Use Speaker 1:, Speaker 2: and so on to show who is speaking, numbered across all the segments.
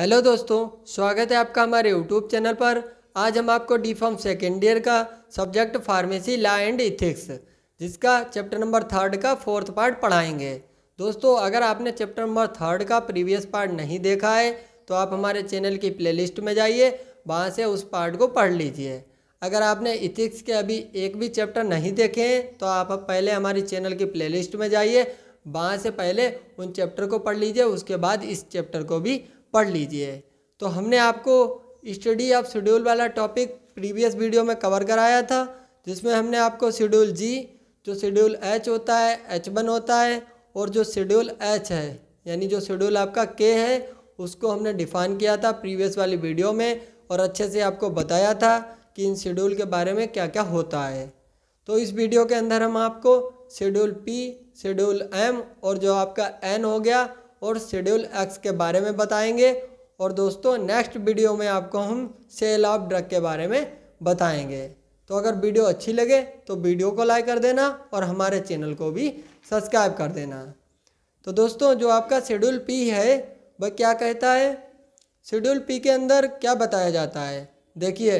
Speaker 1: hello दोस्तों स्वागत है आपका हमारे यूट्यूब चैनल पर आज हम आपको डी फॉर्म सेकेंड ईयर का subject pharmacy law and ethics जिसका चैप्टर नंबर थर्ड का फोर्थ पार्ट पढ़ाएंगे दोस्तों अगर आपने चैप्टर नंबर थर्ड का प्रीवियस पार्ट नहीं देखा है तो आप हमारे चैनल की प्ले में जाइए वहाँ से उस पार्ट को पढ़ लीजिए अगर आपने इथिक्स के अभी एक भी चैप्टर नहीं देखे हैं तो आप पहले हमारी चैनल की प्ले में जाइए वहाँ से पहले उन चैप्टर को पढ़ लीजिए उसके बाद इस चैप्टर को भी पढ़ लीजिए तो हमने आपको स्टडी ऑफ शेड्यूल वाला टॉपिक प्रीवियस वीडियो में कवर कराया था जिसमें हमने आपको शेड्यूल जी जो शेड्यूल एच होता है एच वन होता है और जो शेड्यूल एच है यानी जो शेड्यूल आपका के है उसको हमने डिफाइन किया था प्रीवियस वाली वीडियो में और अच्छे से आपको बताया था कि इन शेड्यूल के बारे में क्या क्या होता है तो इस वीडियो के अंदर हम आपको शेड्यूल पी शेड्यूल एम और जो आपका एन हो गया और शेड्यूल एक्स के बारे में बताएंगे और दोस्तों नेक्स्ट वीडियो में आपको हम सेल ऑफ ड्रग के बारे में बताएंगे तो अगर वीडियो अच्छी लगे तो वीडियो को लाइक कर देना और हमारे चैनल को भी सब्सक्राइब कर देना तो दोस्तों जो आपका शेड्यूल पी है वह क्या कहता है शेड्यूल पी के अंदर क्या बताया जाता है देखिए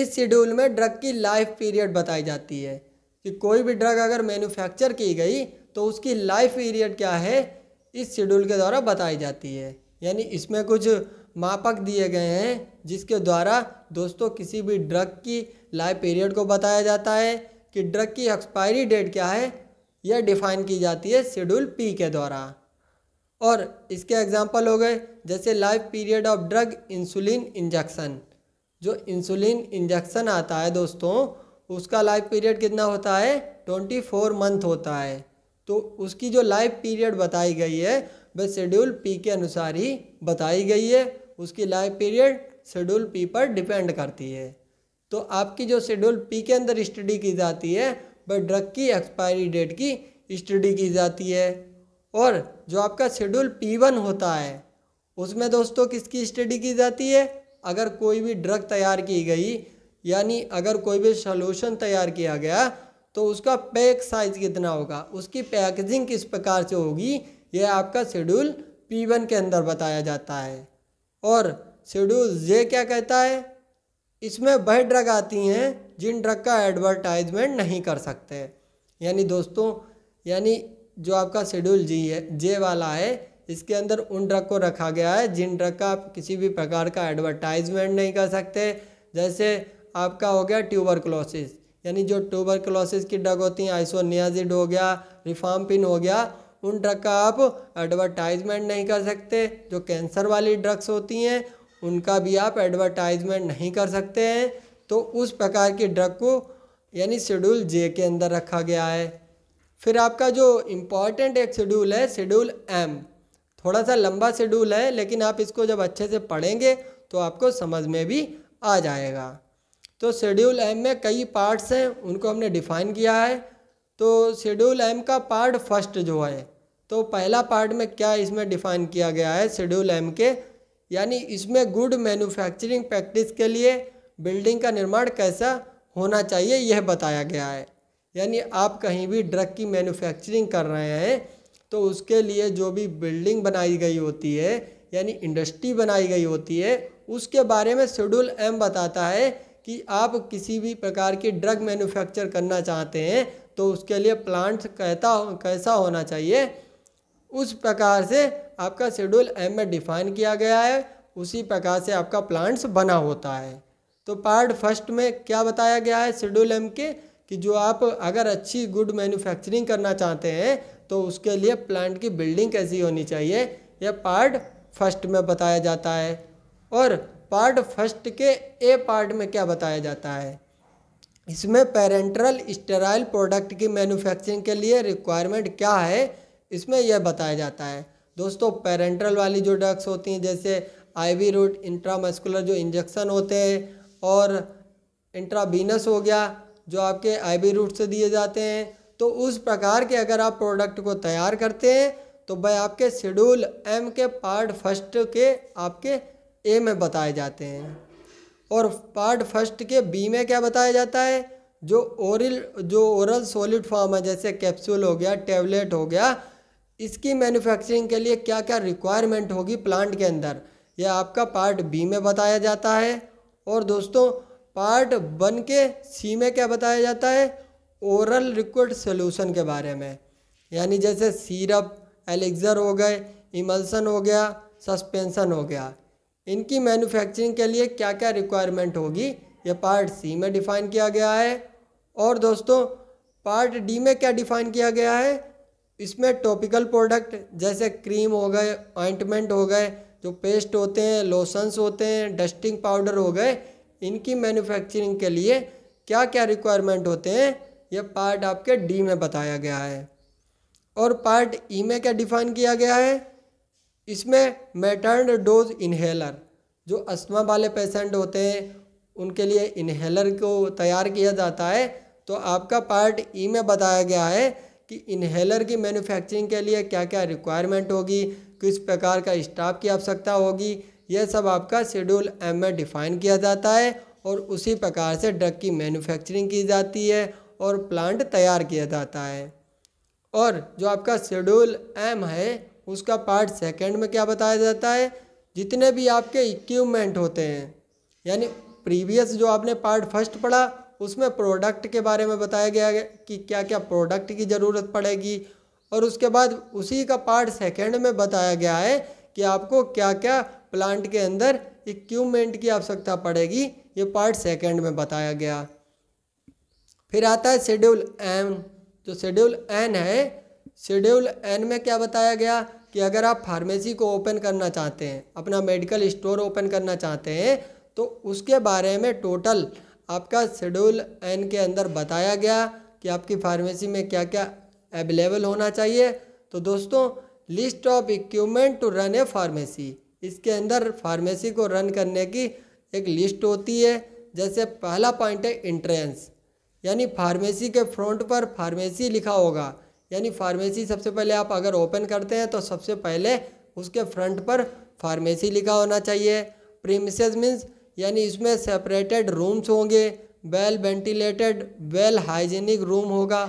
Speaker 1: इस शेड्यूल में ड्रग की लाइफ पीरियड बताई जाती है कि कोई भी ड्रग अगर मैन्युफैक्चर की गई तो उसकी लाइफ पीरियड क्या है इस शेड्यूल के द्वारा बताई जाती है यानी इसमें कुछ मापक दिए गए हैं जिसके द्वारा दोस्तों किसी भी ड्रग की लाइफ पीरियड को बताया जाता है कि ड्रग की एक्सपायरी डेट क्या है यह डिफाइन की जाती है शेड्यूल पी के द्वारा और इसके एग्जाम्पल हो गए जैसे life period of drug insulin injection जो इंसुलिन इंजेक्शन आता है दोस्तों उसका लाइफ पीरियड कितना होता है ट्वेंटी फोर मंथ होता है तो उसकी जो लाइफ पीरियड बताई गई है वह शेड्यूल पी के अनुसार ही बताई गई है उसकी लाइफ पीरियड शेड्यूल पी पर डिपेंड करती है तो आपकी जो शेड्यूल पी के अंदर स्टडी की जाती है वह ड्रग की एक्सपायरी डेट की स्टडी की जाती है और जो आपका शेड्यूल पी वन होता है उसमें दोस्तों किसकी स्टडी की जाती है अगर कोई भी ड्रग तैयार की गई यानी अगर कोई भी सोलूशन तैयार किया गया तो उसका पैक साइज़ कितना होगा उसकी पैकेजिंग किस प्रकार से होगी यह आपका शेड्यूल पी वन के अंदर बताया जाता है और शेड्यूल जे क्या कहता है इसमें वह ड्रग आती हैं जिन ड्रग का एडवर्टाइजमेंट नहीं कर सकते यानी दोस्तों यानी जो आपका शेड्यूल जी है जे वाला है इसके अंदर उन ड्रग को रखा गया है जिन ड्रग का आप किसी भी प्रकार का एडवर्टाइजमेंट नहीं कर सकते जैसे आपका हो गया ट्यूबर क्लोसिस यानी जो ट्यूबरकलोसिस की ड्रग होती हैं आइसोनियाजिड हो गया रिफामपिन हो गया उन ड्रग का आप एडवर्टाइजमेंट नहीं कर सकते जो कैंसर वाली ड्रग्स होती हैं उनका भी आप एडवर्टाइजमेंट नहीं कर सकते हैं तो उस प्रकार की ड्रग को यानी शेड्यूल जे के अंदर रखा गया है फिर आपका जो इम्पॉर्टेंट एक शेड्यूल है शेड्यूल एम थोड़ा सा लंबा शेड्यूल है लेकिन आप इसको जब अच्छे से पढ़ेंगे तो आपको समझ में भी आ जाएगा तो शेड्यूल एम में कई पार्ट्स हैं उनको हमने डिफाइन किया है तो शेड्यूल एम का पार्ट फर्स्ट जो है तो पहला पार्ट में क्या इसमें डिफाइन किया गया है शेड्यूल एम के यानी इसमें गुड मैन्युफैक्चरिंग प्रैक्टिस के लिए बिल्डिंग का निर्माण कैसा होना चाहिए यह बताया गया है यानी आप कहीं भी ड्रग की मैन्युफैक्चरिंग कर रहे हैं तो उसके लिए जो भी बिल्डिंग बनाई गई होती है यानी इंडस्ट्री बनाई गई होती है उसके बारे में शेड्यूल एम बताता है कि आप किसी भी प्रकार की ड्रग मैन्युफैक्चर करना चाहते हैं तो उसके लिए प्लांट कहता हो कैसा होना चाहिए उस प्रकार से आपका शेड्यूल एम में डिफाइन किया गया है उसी प्रकार से आपका प्लांट्स बना होता है तो पार्ट फर्स्ट में क्या बताया गया है शेड्यूल एम के कि जो आप अगर अच्छी गुड मैन्युफैक्चरिंग करना चाहते हैं तो उसके लिए प्लांट की बिल्डिंग कैसी होनी चाहिए यह पार्ट फर्स्ट में बताया जाता है और पार्ट फर्स्ट के ए पार्ट में क्या बताया जाता है इसमें पेरेंट्रल स्टेराइल प्रोडक्ट की मैन्युफैक्चरिंग के लिए रिक्वायरमेंट क्या है इसमें यह बताया जाता है दोस्तों पेरेंट्रल वाली जो ड्रग्स होती हैं जैसे आईवी रूट इंट्रामस्कुलर जो इंजेक्शन होते हैं और इंट्राबीनस हो गया जो आपके आईवी रूट से दिए जाते हैं तो उस प्रकार के अगर आप प्रोडक्ट को तैयार करते हैं तो भाई आपके शेड्यूल एम के पार्ट फर्स्ट के आपके ए में बताए जाते हैं और पार्ट फर्स्ट के बी में क्या बताया जाता है जो ओरल जो ओरल सॉलिड फॉर्म है जैसे कैप्सूल हो गया टेबलेट हो गया इसकी मैन्युफैक्चरिंग के लिए क्या क्या रिक्वायरमेंट होगी प्लांट के अंदर यह आपका पार्ट बी में बताया जाता है और दोस्तों पार्ट वन के सी में क्या बताया जाता है ओरल लिक्विड सोल्यूशन के बारे में यानी जैसे सीरप एलेक्ज़र हो गए इमल्सन हो गया सस्पेंसन हो गया इनकी मैन्युफैक्चरिंग के लिए क्या क्या रिक्वायरमेंट होगी ये पार्ट सी में डिफाइन किया गया है और दोस्तों पार्ट डी में क्या डिफाइन किया गया है इसमें टॉपिकल प्रोडक्ट जैसे क्रीम हो गए ऑइंटमेंट हो गए जो पेस्ट होते हैं लोशंस होते हैं डस्टिंग पाउडर हो गए इनकी मैन्युफैक्चरिंग के लिए क्या क्या रिक्वायरमेंट होते हैं यह पार्ट आपके डी में बताया गया है और पार्ट ई e में क्या डिफाइन किया गया है इसमें मेटर्न डोज इन्हेलर जो अस्थमा वाले पेशेंट होते हैं उनके लिए इन्हेलर को तैयार किया जाता है तो आपका पार्ट ई e में बताया गया है कि इन्हेलर की मैन्युफैक्चरिंग के लिए क्या क्या रिक्वायरमेंट होगी किस प्रकार का स्टाफ की आवश्यकता होगी यह सब आपका शेड्यूल एम में डिफ़ाइन किया जाता है और उसी प्रकार से ड्रग की मैन्युफैक्चरिंग की जाती है और प्लांट तैयार किया जाता है और जो आपका शेड्यूल एम है उसका पार्ट सेकंड में क्या बताया जाता है जितने भी आपके इक्विपमेंट होते हैं यानी प्रीवियस जो आपने पार्ट फर्स्ट पढ़ा उसमें प्रोडक्ट के बारे में बताया गया कि क्या क्या प्रोडक्ट की ज़रूरत पड़ेगी और उसके बाद उसी का पार्ट सेकेंड में बताया गया है कि आपको क्या क्या प्लांट के अंदर इक्विपमेंट की आवश्यकता पड़ेगी ये पार्ट सेकेंड में बताया गया फिर आता है शेड्यूल एन जो शेड्यूल एन है शेड्यूल एन में क्या बताया गया कि अगर आप फार्मेसी को ओपन करना चाहते हैं अपना मेडिकल स्टोर ओपन करना चाहते हैं तो उसके बारे में टोटल आपका शेड्यूल एन के अंदर बताया गया कि आपकी फार्मेसी में क्या क्या अवेलेबल होना चाहिए तो दोस्तों list of equipment to run a pharmacy इसके अंदर फार्मेसी को रन करने की एक लिस्ट होती है जैसे पहला पॉइंट है इंट्रेंस यानी फार्मेसी के फ्रंट पर फार्मेसी लिखा होगा यानी फार्मेसी सबसे पहले आप अगर ओपन करते हैं तो सबसे पहले उसके फ्रंट पर फार्मेसी लिखा होना चाहिए प्रीमिसेज मीन्स यानी इसमें सेपरेटेड रूम्स होंगे well ventilated well hygienic room होगा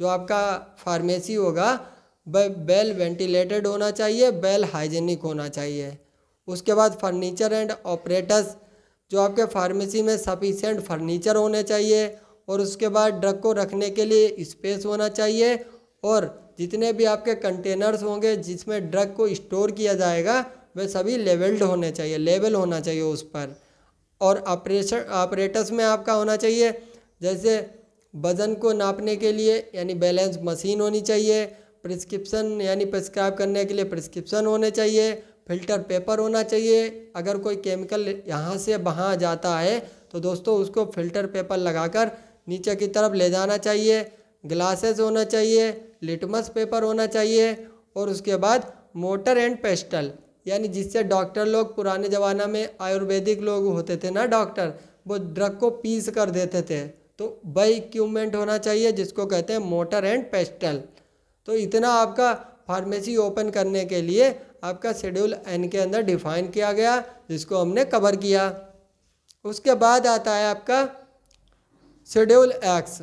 Speaker 1: जो आपका फार्मेसी होगा वेल वेंटिलेटेड होना चाहिए वेल हाइजीनिक होना चाहिए उसके बाद फर्नीचर एंड ऑपरेटर्स जो आपके फार्मेसी में सफिशेंट फर्नीचर होने चाहिए और उसके बाद ड्रग को रखने के लिए स्पेस होना चाहिए और जितने भी आपके कंटेनर्स होंगे जिसमें ड्रग को स्टोर किया जाएगा वे सभी लेवल्ड होने चाहिए लेवल होना चाहिए उस पर और ऑपरेशन ऑपरेटर्स में आपका होना चाहिए जैसे वज़न को नापने के लिए यानी बैलेंस मशीन होनी चाहिए प्रिस्क्रिप्शन यानी प्रिस्क्राइब करने के लिए प्रिस्क्रिप्शन होने चाहिए फिल्टर पेपर होना चाहिए अगर कोई केमिकल यहाँ से वहाँ जाता है तो दोस्तों उसको फिल्टर पेपर लगाकर नीचे की तरफ ले जाना चाहिए ग्लासेस होना चाहिए लिटमस पेपर होना चाहिए और उसके बाद मोटर एंड पेस्टल यानी जिससे डॉक्टर लोग पुराने ज़माना में आयुर्वेदिक लोग होते थे ना डॉक्टर वो ड्रग को पीस कर देते थे तो वही इक्वमेंट होना चाहिए जिसको कहते हैं मोटर एंड पेस्टल तो इतना आपका फार्मेसी ओपन करने के लिए आपका शेड्यूल एन के अंदर डिफाइन किया गया जिसको हमने कवर किया उसके बाद आता है आपका शेड्यूल एक्स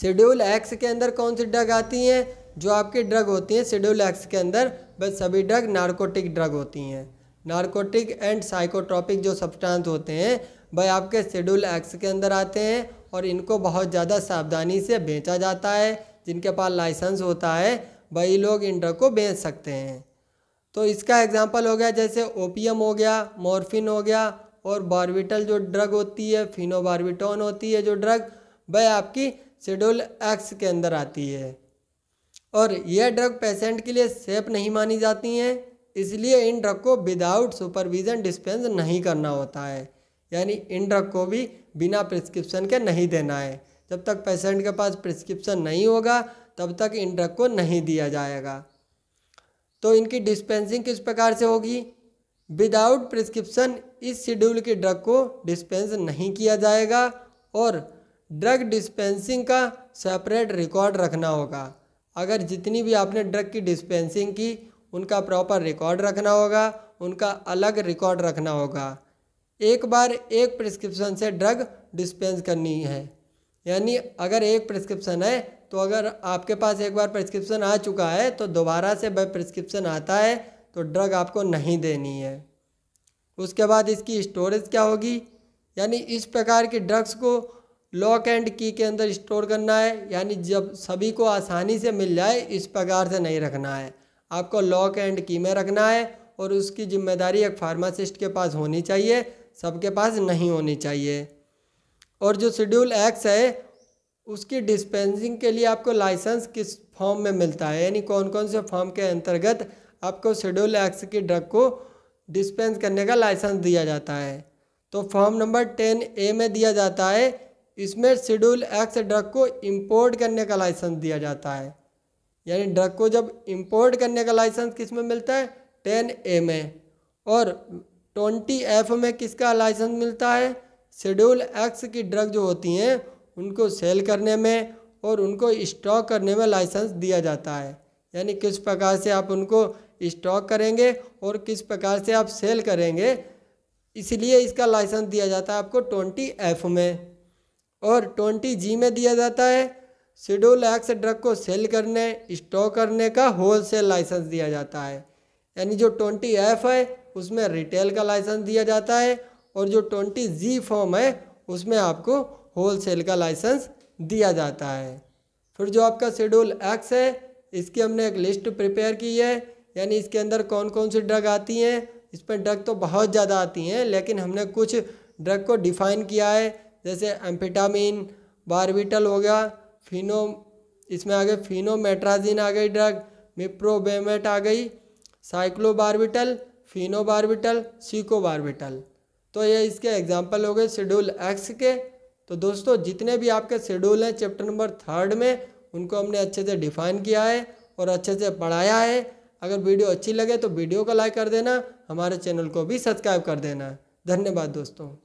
Speaker 1: शेड्यूल एक्स के अंदर कौन सी ड्रग आती हैं जो आपकी ड्रग होती हैं शेड्यूल एक्स के अंदर बस सभी ड्रग नार्कोटिक ड्रग होती हैं नार्कोटिक एंड साइकोट्रॉपिक जो सब्सटेंस होते हैं वह आपके शेड्यूल एक्स के अंदर आते हैं और इनको बहुत ज़्यादा सावधानी से बेचा जाता है जिनके पास लाइसेंस होता है वही लोग इन ड्रग को बेच सकते हैं तो इसका एग्जाम्पल हो गया जैसे ओपीएम हो गया मॉर्फिन हो गया और बारबिटल जो ड्रग होती है फिनोबारबिटोन होती है जो ड्रग वह आपकी शेड्यूल एक्स के अंदर आती है और यह ड्रग पेशेंट के लिए सेफ नहीं मानी जाती हैं इसलिए इन ड्रग को विदाउट सुपरविज़न डिस्पेंस नहीं करना होता है यानी इन ड्रग को भी बिना प्रिस्क्रिप्शन के नहीं देना है जब तक पेशेंट के पास प्रिस्क्रिप्शन नहीं होगा तब तक इन ड्रग को नहीं दिया जाएगा तो इनकी डिस्पेंसिंग किस प्रकार से होगी विदाउट प्रिस्क्रिप्शन इस शेड्यूल के ड्रग को डिस्पेंस नहीं किया जाएगा और ड्रग डिस्पेंसिंग का सेपरेट रिकॉर्ड रखना होगा अगर जितनी भी आपने ड्रग की डिस्पेंसिंग की उनका प्रॉपर रिकॉर्ड रखना होगा उनका अलग रिकॉर्ड रखना होगा एक बार एक प्रिस्क्रिप्शन से ड्रग डिस्पेंस करनी है यानी अगर एक प्रिस्क्रिप्शन है तो अगर आपके पास एक बार प्रिस्क्रिप्शन आ चुका है तो दोबारा से वह प्रिस्क्रिप्शन आता है तो ड्रग आपको नहीं देनी है उसके बाद इसकी स्टोरेज क्या होगी यानी इस प्रकार की ड्रग्स को लॉक एंड की के अंदर स्टोर करना है यानी जब सभी को आसानी से मिल जाए इस प्रकार से नहीं रखना है आपको लॉक एंड की में रखना है और उसकी जिम्मेदारी एक फार्मासिस्ट के पास होनी चाहिए सबके पास नहीं होनी चाहिए और जो शेड्यूल एक्स है उसकी डिस्पेंसिंग के लिए आपको लाइसेंस किस फॉर्म में मिलता है यानी कौन कौन से फॉर्म के अंतर्गत आपको शेड्यूल एक्स की ड्रग को डिस्पेंस करने का लाइसेंस दिया जाता है तो फॉर्म नंबर टेन ए में दिया जाता है इसमें शेड्यूल एक्स ड्रग को इंपोर्ट करने का लाइसेंस दिया जाता है यानी ड्रग को जब इंपोर्ट करने का लाइसेंस किस में मिलता है टेन ए में और ट्वेंटी एफ में किसका लाइसेंस मिलता है शेड्यूल एक्स की ड्रग जो होती हैं उनको सेल करने में और उनको स्टॉक करने में लाइसेंस दिया जाता है यानी किस प्रकार से आप उनको स्टॉक करेंगे और किस प्रकार से आप सेल करेंगे इसलिए इसका लाइसेंस दिया जाता है आपको ट्वेंटी एफ में और ट्वेंटी जी में दिया जाता है शेड्यूल एक्स ड्रग को सेल करने स्टॉक करने का होल सेल लाइसेंस दिया जाता है यानी जो ट्वेंटी एफ है उसमें रिटेल का लाइसेंस दिया जाता है और जो ट्वेंटी जी फॉर्म है उसमें आपको होल सेल का लाइसेंस दिया जाता है फिर जो आपका शेड्यूल एक्स है इसकी हमने एक लिस्ट प्रिपेयर की है यानी इसके अंदर कौन कौन सी ड्रग आती हैं इसमें ड्रग तो बहुत ज़्यादा आती हैं लेकिन हमने कुछ ड्रग को डिफ़ाइन किया है जैसे एम्फिटामिन बारबिटल हो गया फिनो इसमें आ गए फिनोमेट्राजिन आ गई ड्रग मिप्रोबेमेट आ गई साइक्लोबारबिटल फिनोबारबिटल सीकोबारबिटल तो ये इसके एग्जाम्पल हो गए शेड्यूल एक्स के तो दोस्तों जितने भी आपके शेड्यूल हैं चैप्टर नंबर थर्ड में उनको हमने अच्छे से डिफाइन किया है और अच्छे से पढ़ाया है अगर वीडियो अच्छी लगे तो वीडियो को लाइक कर देना हमारे चैनल को भी सब्सक्राइब कर देना धन्यवाद दोस्तों